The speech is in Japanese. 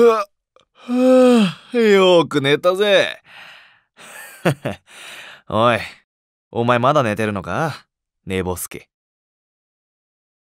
は、はあ、よく寝たぜ。おい、お前まだ寝てるのか寝坊すけ。